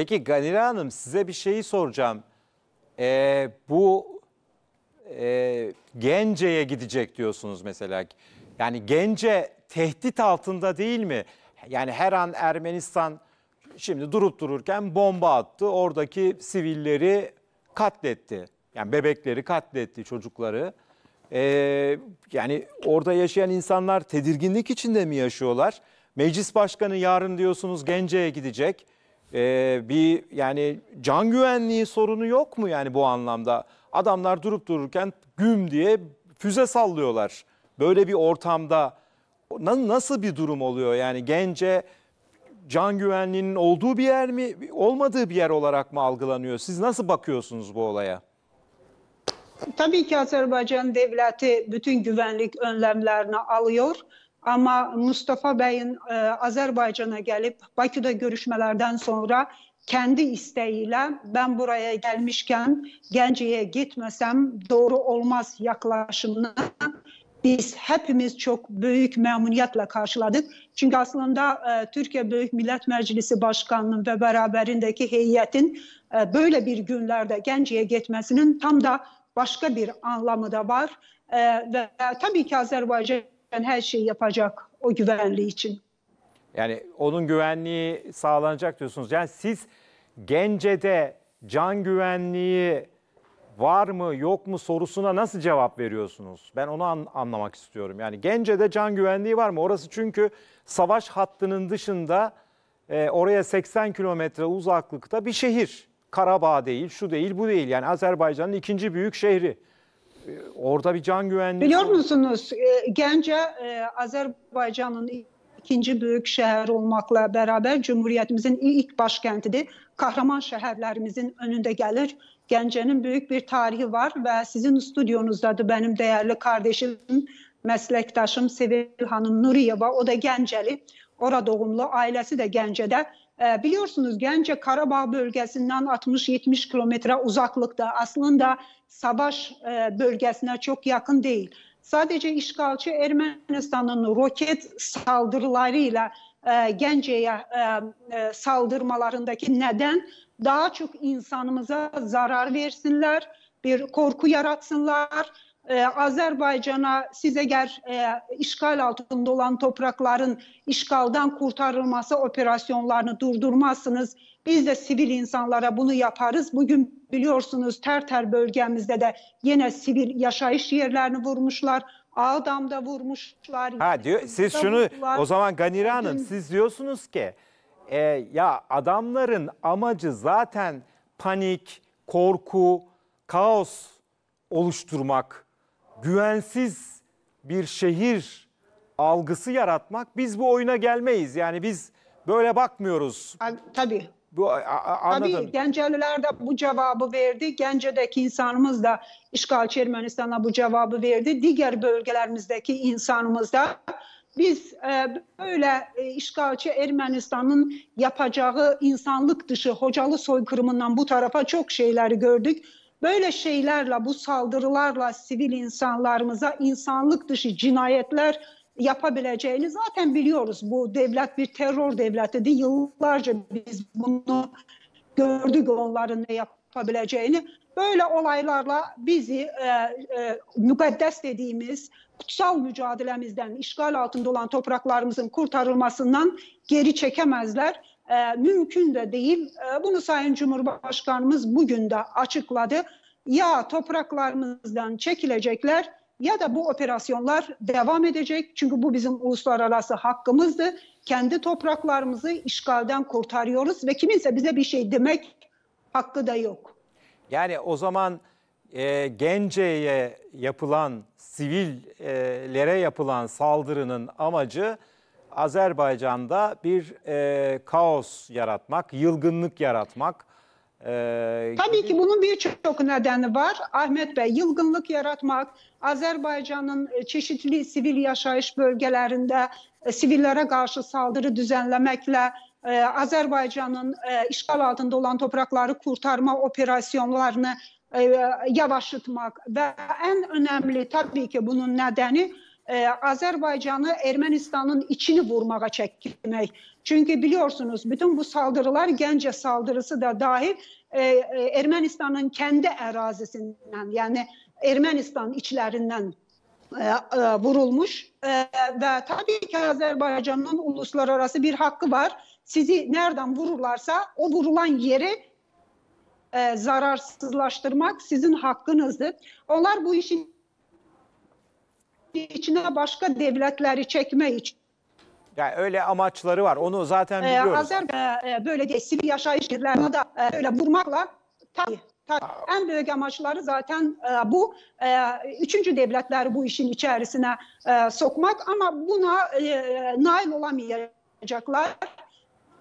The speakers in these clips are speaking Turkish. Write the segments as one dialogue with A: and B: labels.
A: Peki Ganire Hanım size bir şeyi soracağım. Ee, bu e, Gence'ye gidecek diyorsunuz mesela. Yani Gence tehdit altında değil mi? Yani her an Ermenistan şimdi durup dururken bomba attı. Oradaki sivilleri katletti. Yani bebekleri katletti çocukları. Ee, yani orada yaşayan insanlar tedirginlik içinde mi yaşıyorlar? Meclis başkanı yarın diyorsunuz Gence'ye gidecek e, bir yani can güvenliği sorunu yok mu yani bu anlamda? Adamlar durup dururken güm diye füze sallıyorlar. Böyle bir ortamda na- nasıl bir durum oluyor yani gence can güvenliğinin olduğu bir yer mi olmadığı bir yer olarak mı algılanıyor? Siz nasıl bakıyorsunuz bu olaya?
B: Tabii ki Azerbaycan devleti bütün güvenlik önlemlerini alıyor ama Mustafa Bey'in e, Azerbaycan'a gelip Bakü'de görüşmelerden sonra kendi isteğiyle ben buraya gelmişken Gence'ye gitmesem doğru olmaz yaklaşımını biz hepimiz çok büyük memnuniyetle karşıladık. Çünkü aslında e, Türkiye Büyük Millet Meclisi Başkanlığı ve beraberindeki heyetin e, böyle bir günlerde Gence'ye gitmesinin tam da başka bir anlamı da var. E, ve tabii ki Azerbaycan gerçekten her şeyi yapacak o güvenliği için.
A: Yani onun güvenliği sağlanacak diyorsunuz. Yani siz Gence'de can güvenliği var mı yok mu sorusuna nasıl cevap veriyorsunuz? Ben onu an- anlamak istiyorum. Yani Gence'de can güvenliği var mı? Orası çünkü savaş hattının dışında e, oraya 80 kilometre uzaklıkta bir şehir. Karabağ değil, şu değil, bu değil. Yani Azerbaycan'ın ikinci büyük şehri. Ee, orada bir can güvenliği... Biliyor
B: musunuz e, Gence Azerbaycan'ın ikinci büyük şehir olmakla beraber Cumhuriyetimizin ilk başkentidir. Kahraman şehirlerimizin önünde gelir. Gence'nin büyük bir tarihi var ve sizin stüdyonuzdadır benim değerli kardeşim, meslektaşım Sevil Hanım Nuriyeva. O da Genceli. orada doğumlu, ailesi de Gence'de. Ee, biliyorsunuz Gence Karabağ bölgesinden 60-70 kilometre uzaklıkta aslında savaş e, bölgesine çok yakın değil. Sadece işgalci Ermenistan'ın roket saldırılarıyla e, Gence'ye e, saldırmalarındaki neden daha çok insanımıza zarar versinler, bir korku yaratsınlar ee, Azerbaycan'a siz eğer işgal altında olan toprakların işgaldan kurtarılması operasyonlarını durdurmazsınız. Biz de sivil insanlara bunu yaparız. Bugün biliyorsunuz Terter bölgemizde de yine sivil yaşayış yerlerini vurmuşlar. Ağdam'da vurmuşlar. Ha diyor siz şunu vurdular. o zaman
A: Ganira Hanım Dün... siz diyorsunuz ki e, ya adamların amacı zaten panik, korku, kaos oluşturmak güvensiz bir şehir algısı yaratmak biz bu oyuna gelmeyiz. Yani biz böyle bakmıyoruz. Tabii. Bu,
B: a, Tabii Genceliler de bu cevabı verdi. Gence'deki insanımız da işgalci Ermenistan'a bu cevabı verdi. Diğer bölgelerimizdeki insanımız da biz e, böyle e, işgalci Ermenistan'ın yapacağı insanlık dışı hocalı soykırımından bu tarafa çok şeyleri gördük. Böyle şeylerle bu saldırılarla sivil insanlarımıza insanlık dışı cinayetler yapabileceğini zaten biliyoruz. Bu devlet bir terör devletidir. Yıllarca biz bunu gördük onların ne yapabileceğini. Böyle olaylarla bizi e, e, mukaddes dediğimiz kutsal mücadelemizden, işgal altında olan topraklarımızın kurtarılmasından geri çekemezler e, mümkün de değil. E, bunu Sayın Cumhurbaşkanımız bugün de açıkladı. Ya topraklarımızdan çekilecekler ya da bu operasyonlar devam edecek. Çünkü bu bizim uluslararası hakkımızdı. Kendi topraklarımızı işgalden kurtarıyoruz ve kiminse bize bir şey demek hakkı da yok.
A: Yani o zaman e, Gence'ye yapılan, sivillere yapılan saldırının amacı Azerbaycan'da bir e, kaos yaratmak, yılgınlık yaratmak. E,
B: Tabii ki bunun birçok nedeni var. Ahmet Bey, yılgınlık yaratmak, Azerbaycan'ın e, çeşitli sivil yaşayış bölgelerinde e, sivillere karşı saldırı düzenlemekle, e, Azerbaycan'ın e, işgal altında olan toprakları kurtarma operasyonlarını e, yavaşlatmak və ən önəmli təbii ki bunun nədəni e, Azerbaycan'ı Ermenistan'ın içini vurmaya çekmek. Çünkü biliyorsunuz bütün bu saldırılar Gence saldırısı da dahil e, e, Ermenistan'ın kendi ərazisindən, yəni Ermənistan içlərindən e, e, vurulmuş e, ve tabii ki Azerbaycan'ın uluslararası bir hakkı var. Sizi nereden vururlarsa o vurulan yeri e, zararsızlaştırmak sizin hakkınızdır. Onlar bu işin içine başka devletleri çekme için.
A: Yani öyle amaçları var. Onu zaten Ee, biliyoruz. Azer
B: e, e, böyle de sivil yaşayış yerlerine de e, öyle vurmakla tabii, tabii. en büyük amaçları zaten e, bu. E, üçüncü devletleri bu işin içerisine e, sokmak ama buna e, nail olamayacaklar.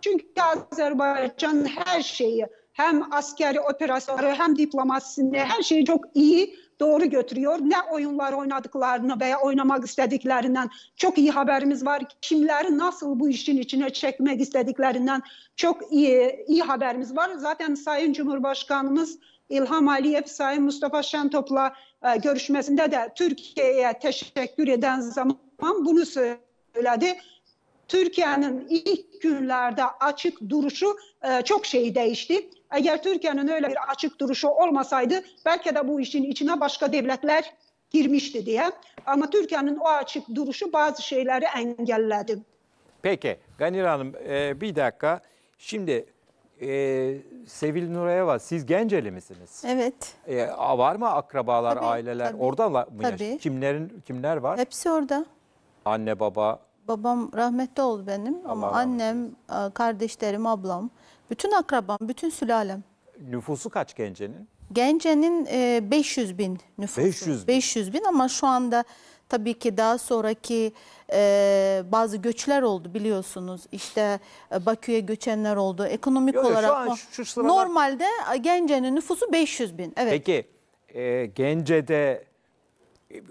B: Çünkü Azerbaycan her şeyi hem askeri operasyonları hem diplomasisini her şeyi çok iyi doğru götürüyor. Ne oyunlar oynadıklarını veya oynamak istediklerinden çok iyi haberimiz var. Kimleri nasıl bu işin içine çekmek istediklerinden çok iyi, iyi haberimiz var. Zaten Sayın Cumhurbaşkanımız İlham Aliyev Sayın Mustafa Şentop'la e, görüşmesinde de Türkiye'ye teşekkür eden zaman bunu söyledi. Türkiye'nin ilk günlerde açık duruşu e, çok şeyi değişti. Eğer Türkiye'nin öyle bir açık duruşu olmasaydı belki de bu işin içine başka devletler girmişti diye. Ama Türkiye'nin o açık duruşu bazı şeyleri engelledi.
A: Peki Ganir Hanım e, bir dakika. Şimdi e, Sevil Nurayeva siz Genceli misiniz? Evet. E, var mı akrabalar, Tabii, aileler? tabii. Orada mı? yaş- Tabii. Kimlerin kimler var? Hepsi orada. Anne baba
C: babam rahmetli oldu benim Allah ama rahmet annem, e, kardeşlerim, ablam, bütün akrabam, bütün sülalem.
A: Nüfusu kaç Gence'nin?
C: Gence'nin 500 e, bin nüfusu. 500 bin. 500 bin ama şu anda tabii ki daha sonraki e, bazı göçler oldu biliyorsunuz. İşte Bakü'ye göçenler oldu. Ekonomik Yok, olarak şu an, şu sıralar... normalde Gence'nin nüfusu 500 bin. Evet.
A: Peki e, Gence'de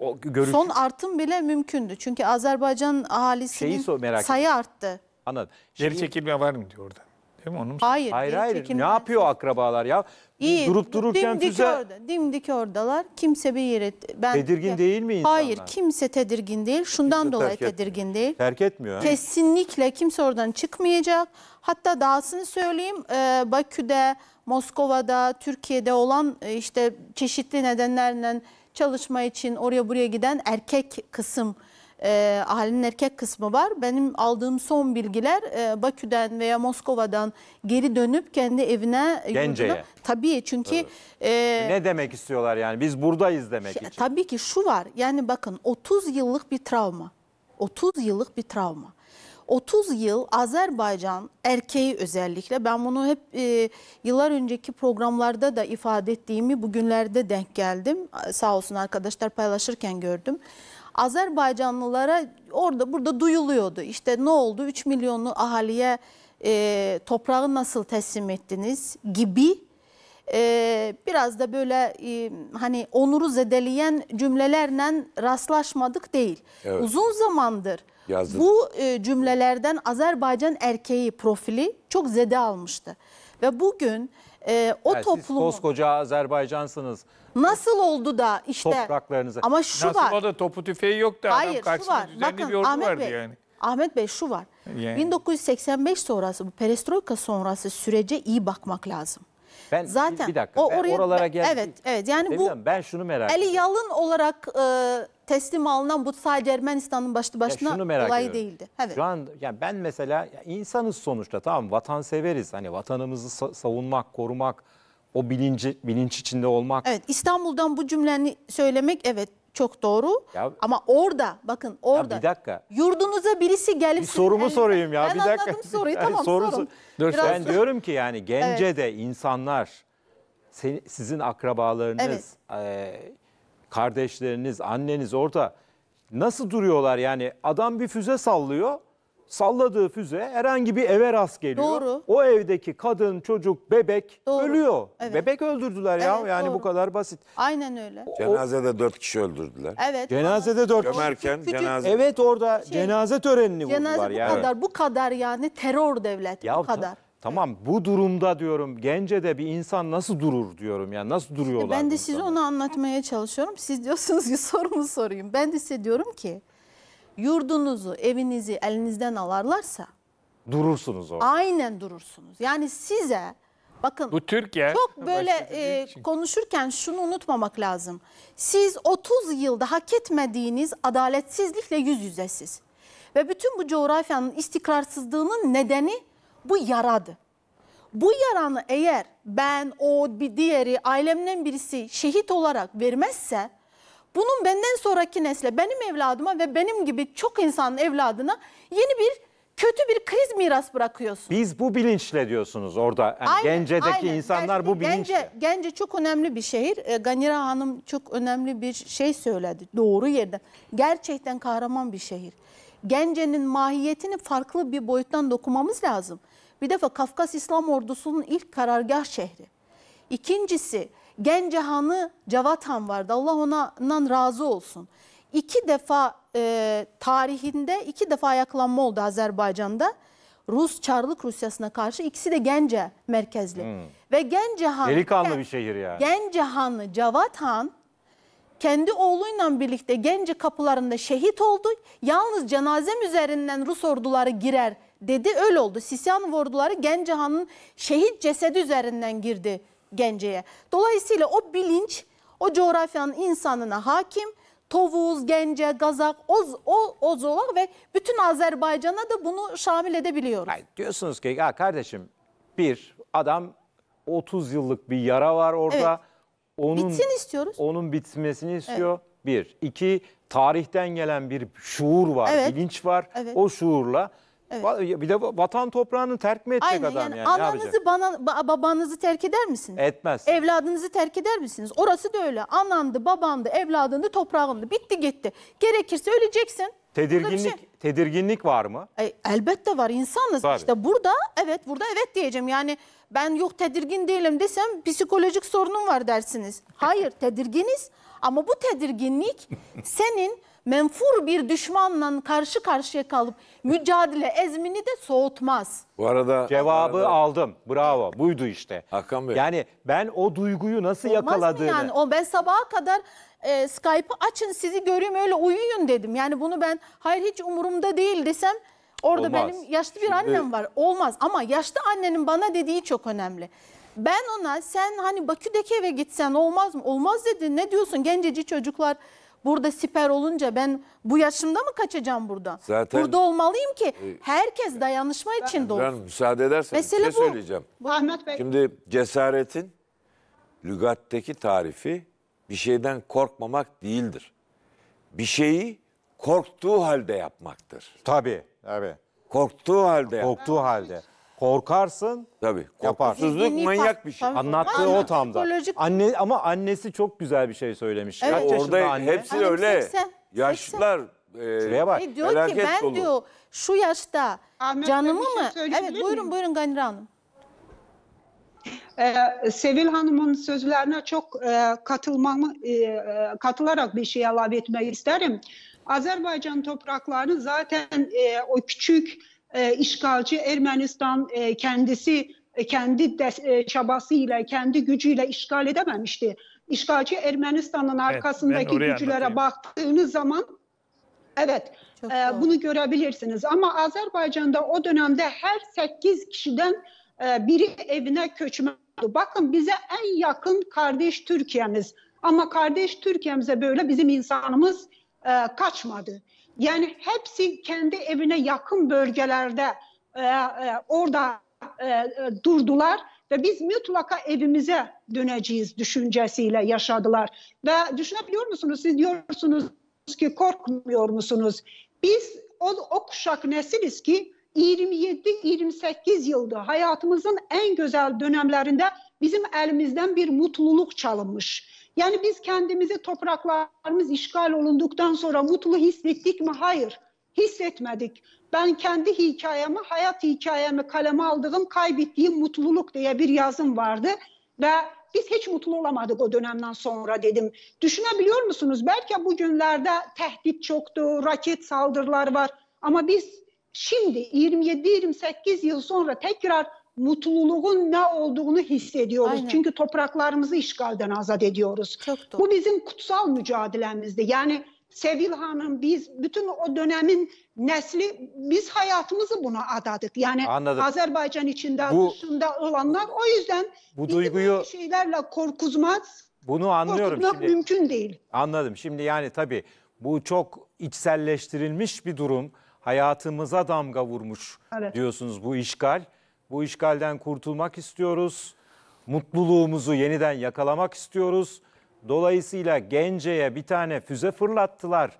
A: o görüş... Son
C: artım bile mümkündü. Çünkü Azerbaycan ahalisinin so merak sayı ediyorum. arttı.
A: Anladım. Şeyi... Geri çekilme var mı diyor orada? Değil mi? Onun hayır. Hayır hayır. Çekilme... Ne yapıyor akrabalar ya? İyi. Durup dururken dimdik füze... Orada,
C: dimdik oradalar. Kimse bir yere... Ben... Tedirgin ya... değil mi insanlar? Hayır. Kimse tedirgin değil. Şundan kimse dolayı tedirgin etmiyor. değil. Terk etmiyor. Kesinlikle kimse oradan çıkmayacak. Hatta dahasını söyleyeyim. Ee, Bakü'de, Moskova'da, Türkiye'de olan e, işte çeşitli nedenlerle çalışma için oraya buraya giden erkek kısım e, halinin erkek kısmı var. Benim aldığım son bilgiler e, Bakü'den veya Moskova'dan geri dönüp kendi evine Gence'ye. Yurduna, tabii çünkü evet. e, ne
A: demek istiyorlar yani biz buradayız demek ya, için.
C: Tabii ki şu var. Yani bakın 30 yıllık bir travma. 30 yıllık bir travma. 30 yıl Azerbaycan erkeği özellikle ben bunu hep e, yıllar önceki programlarda da ifade ettiğimi bugünlerde denk geldim. Sağ olsun arkadaşlar paylaşırken gördüm. Azerbaycanlılara orada burada duyuluyordu. İşte ne oldu 3 milyonlu ahaliye e, toprağı nasıl teslim ettiniz gibi e, biraz da böyle e, hani onuru zedeleyen cümlelerle rastlaşmadık değil. Evet. Uzun zamandır Yazdım. bu e, cümlelerden Azerbaycan erkeği profili çok zede almıştı. Ve bugün e, o yani toplumun... Siz
A: koskoca Azerbaycansınız.
C: Nasıl oldu da işte... Topraklarınızı. Ama şu Nasıl var. Nasıl
A: da topu tüfeği yok da Hayır, adam karşısında düzenli Bakın, bir ordu Ahmet vardı Bey, yani.
C: Ahmet Bey şu var. Yani. 1985 sonrası bu perestroika sonrası sürece iyi bakmak lazım.
A: Ben zaten bir dakika. O ben oraya, oralara geldim. Evet, evet. Yani Değil bu mi? ben şunu merak Ali
C: Yalın olarak e, teslim alınan bu sadece Ermenistan'ın başlı başına olay ediyorum. değildi. Evet. Şu
A: an yani ben mesela insanız sonuçta tamam vanseveriz. Hani vatanımızı savunmak, korumak, o bilinci bilinç içinde olmak. Evet
C: İstanbul'dan bu cümleni söylemek evet çok doğru. Ya- Ama orada bakın orada bir dakika. yurdunuza birisi gelip Bir sorumu elinize- sorayım ya, Ben bir dakika. anladım soruyu Yani tamam soru- sorun. Dur, Biraz Ben diyorum
A: ki yani gence de insanlar seni- sizin akrabalarınız, eee, kardeşleriniz, anneniz orada nasıl duruyorlar yani adam bir füze sallıyor salladığı füze herhangi bir eve rast geliyor. Doğru. O evdeki kadın, çocuk, bebek Doğru. ölüyor. Evet. Bebek öldürdüler ya. Evet, yani doğru. bu kadar basit.
C: Aynen öyle. Cenazede
A: dört kişi öldürdüler. Evet. Cenazede dört kişi. Gömerken Küçük- cenaze. Evet orada Şey, cenaze törenini Cenaze vurdular bu yani. kadar,
C: bu kadar yani terör devlet Ya bu ta- kadar.
A: Tamam bu durumda diyorum Gence'de bir insan nasıl durur diyorum yani nasıl duruyorlar? Ben de bu
C: size onu anlatmaya çalışıyorum. Siz diyorsunuz ki sorumu sorayım. Ben de size diyorum ki yurdunuzu, evinizi elinizden alarlarsa
A: durursunuz orada.
C: aynen durursunuz. Yani size bakın
A: Bu Türkiye. çok böyle
C: şey e, konuşurken şunu unutmamak lazım. Siz 30 yılda hak etmediğiniz adaletsizlikle yüz yüzesiz. Ve bütün bu coğrafyanın istikrarsızlığının nedeni bu yaradı. Bu yaranı eğer ben, o, bir diğeri, ailemden birisi şehit olarak vermezse bunun benden sonraki nesle, benim evladıma ve benim gibi çok insanın evladına yeni bir kötü bir kriz miras bırakıyorsun.
A: Biz bu bilinçle diyorsunuz orada. Yani aynen, Gence'deki aynen. insanlar bu bilinçle. Gence,
C: Gence çok önemli bir şehir. E, Ganira Hanım çok önemli bir şey söyledi doğru yerden. Gerçekten kahraman bir şehir. Gence'nin mahiyetini farklı bir boyuttan dokumamız lazım. Bir defa Kafkas İslam Ordusu'nun ilk karargah şehri. İkincisi Gencehan'ı Cevat Han vardı. Allah ondan razı olsun. İki defa e, tarihinde iki defa ayaklanma oldu Azerbaycan'da. Rus Çarlık Rusyası'na karşı ikisi de Gence merkezli. Hmm. Ve Gencehan Delikanlı bir şehir yani. Gencehan'ı Cevat Han kendi oğluyla birlikte Gence kapılarında şehit oldu. Yalnız cenazem üzerinden Rus orduları girer dedi. Öyle oldu. Sisyan orduları Gencehan'ın şehit cesedi üzerinden girdi Gence'ye. Dolayısıyla o bilinç o coğrafyanın insanına hakim. Tovuz, Gence, Gazak, Oz, o, Ozolak ve bütün Azerbaycan'a da bunu şamil edebiliyoruz. Hayır,
A: diyorsunuz ki ya kardeşim bir adam 30 yıllık bir yara var orada. Evet. Onun, Bitsin istiyoruz. Onun bitmesini istiyor. Evet. Bir. iki tarihten gelen bir şuur var, evet. bilinç var. Evet. O şuurla Evet. Bir de vatan toprağını terk mi edecek Aynen, adam yani? yani ananızı,
C: bana, babanızı terk eder misiniz? Etmez. Evladınızı terk eder misiniz? Orası da öyle. Anandı, babandı, evladındı, toprağındı. Bitti gitti. Gerekirse öleceksin. Tedirginlik şey.
A: tedirginlik var mı?
C: E, elbette var insanız. Tabii. İşte burada evet burada evet diyeceğim. Yani ben yok tedirgin değilim desem psikolojik sorunum var dersiniz. Hayır tedirginiz ama bu tedirginlik senin menfur bir düşmanla karşı karşıya kalıp mücadele ezmini de soğutmaz.
A: Bu arada Cevabı arada, aldım. Bravo. Buydu işte. Hakan Bey. Yani ben o duyguyu nasıl Olmaz yakaladığını. Mı yani?
C: O ben sabaha kadar e, Skype'ı açın sizi göreyim öyle uyuyun dedim. Yani bunu ben hayır hiç umurumda değil desem orada Olmaz. benim yaşlı bir Şimdi... annem var. Olmaz ama yaşlı annenin bana dediği çok önemli. Ben ona sen hani Bakü'deki eve gitsen olmaz mı? Olmaz dedi. Ne diyorsun genceci çocuklar Burada siper olunca ben bu yaşımda mı kaçacağım burada? Zaten- burada olmalıyım ki ee, herkes dayanışma içinde Ben olsun.
A: müsaade edersen bir şey bu. söyleyeceğim.
C: Ahmet Bey. Şimdi
A: cesaretin lügatteki tarifi bir şeyden korkmamak değildir. Bir şeyi korktuğu halde yapmaktır. Tabii. Tabii. Korktuğu halde yapmak. Korktuğu halde. Korkarsın. Tabii. Korkusuzluk Zihni manyak bir şey. Anlattığı o tam da. Anne ama annesi çok güzel bir şey söylemiş. Evet. Kaç Orada anne? hepsi Annem öyle. 80, Yaşlılar e, bak. E diyor ki ben dolu. diyor
C: şu yaşta Ahmet canımı şey mı? Evet buyurun miyim? buyurun Ganira Hanım.
B: Ee, Sevil Hanım'ın sözlerine çok e, katılmamı e, e katılarak bir şey ilave isterim. Azerbaycan topraklarını zaten e, o küçük e, işgalci Ermenistan e, kendisi e, kendi de, e, çabasıyla, kendi gücüyle işgal edememişti. İşgalci Ermenistan'ın arkasındaki evet, gücülere baktığınız zaman evet e, bunu görebilirsiniz. Ama Azerbaycan'da o dönemde her 8 kişiden e, biri evine göçmen Bakın bize en yakın kardeş Türkiye'miz. Ama kardeş Türkiye'mize böyle bizim insanımız e, kaçmadı. Yani hepsi kendi evine yakın bölgelerde e, e, orada e, e, durdular ve biz mutlaka evimize döneceğiz düşüncesiyle yaşadılar. Ve düşünebiliyor musunuz? Siz diyorsunuz ki korkmuyor musunuz? Biz o, o kuşak nesiliz ki 27-28 yıldır hayatımızın en güzel dönemlerinde bizim elimizden bir mutluluk çalınmış. Yani biz kendimizi topraklarımız işgal olunduktan sonra mutlu hissettik mi? Hayır, hissetmedik. Ben kendi hikayemi, hayat hikayemi kaleme aldığım kaybettiğim mutluluk diye bir yazım vardı ve biz hiç mutlu olamadık o dönemden sonra dedim. Düşünebiliyor musunuz? Belki bugünlerde tehdit çoktu, raket saldırılar var ama biz şimdi 27-28 yıl sonra tekrar mutluluğun ne olduğunu hissediyoruz. Aynen. Çünkü topraklarımızı işgalden azat ediyoruz. Çok doğru. Bu bizim kutsal mücadelemizdi. Yani Sevil Hanım biz bütün o dönemin nesli biz hayatımızı buna adadık. Yani Anladım. Azerbaycan içinde bu, dışında olanlar o yüzden
A: bu duyguyu bu
B: şeylerle korkuzmaz.
A: Bunu anlıyorum Korkutmak şimdi.
B: mümkün değil.
A: Anladım. Şimdi yani tabii bu çok içselleştirilmiş bir durum hayatımıza damga vurmuş evet. diyorsunuz bu işgal. Bu işgalden kurtulmak istiyoruz. Mutluluğumuzu yeniden yakalamak istiyoruz. Dolayısıyla Gence'ye bir tane füze fırlattılar.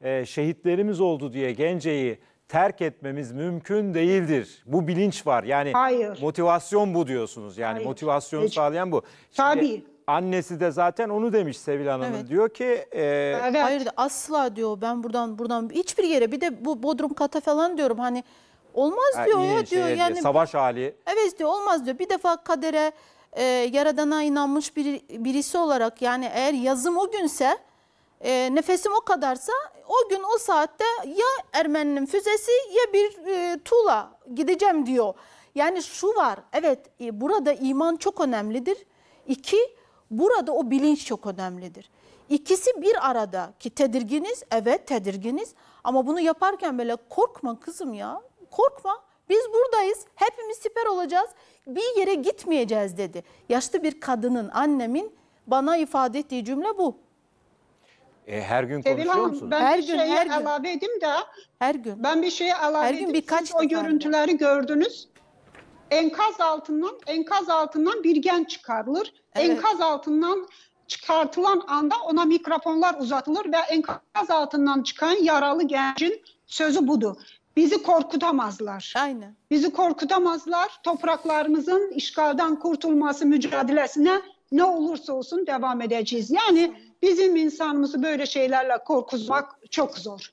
A: Ee, şehitlerimiz oldu diye Gence'yi terk etmemiz mümkün değildir. Bu bilinç var. Yani Hayır. motivasyon bu diyorsunuz. Yani Hayır. motivasyon Hiç. sağlayan bu. Şimdi, Tabii. Annesi de zaten onu demiş Sevil Hanım'ın. Evet. Diyor ki... E, Evet. Hayır
C: asla diyor ben buradan buradan hiçbir yere bir de bu Bodrum kata falan diyorum hani olmaz ha, diyor ya şey diyor diye, yani Savaş hali. evet diyor olmaz diyor bir defa kadere e, yaradana inanmış bir birisi olarak yani eğer yazım o günse e, nefesim o kadarsa o gün o saatte ya Ermeninin füzesi ya bir e, tuğla gideceğim diyor. Yani şu var evet e, burada iman çok önemlidir. İki burada o bilinç çok önemlidir. İkisi bir arada ki tedirginiz, evet tedirginiz ama bunu yaparken böyle korkma kızım ya, korkma. Biz buradayız, hepimiz siper olacağız, bir yere gitmeyeceğiz dedi. Yaşlı bir kadının, annemin bana ifade ettiği cümle bu.
A: E, her gün Sevim konuşuyor Hanım, musunuz? Ben her bir gün, şeye her gün.
C: alave edeyim de. Her gün. Ben bir şeye alave her gün edeyim.
B: birkaç Siz o görüntüleri gördünüz enkaz altından enkaz altından bir gen çıkarılır. Evet. Enkaz altından çıkartılan anda ona mikrofonlar uzatılır ve enkaz altından çıkan yaralı gencin sözü budur. Bizi korkutamazlar. Aynen. Bizi korkutamazlar. Topraklarımızın işgalden kurtulması mücadelesine ne olursa olsun devam edeceğiz. Yani bizim insanımızı böyle şeylerle korkutmak çok zor.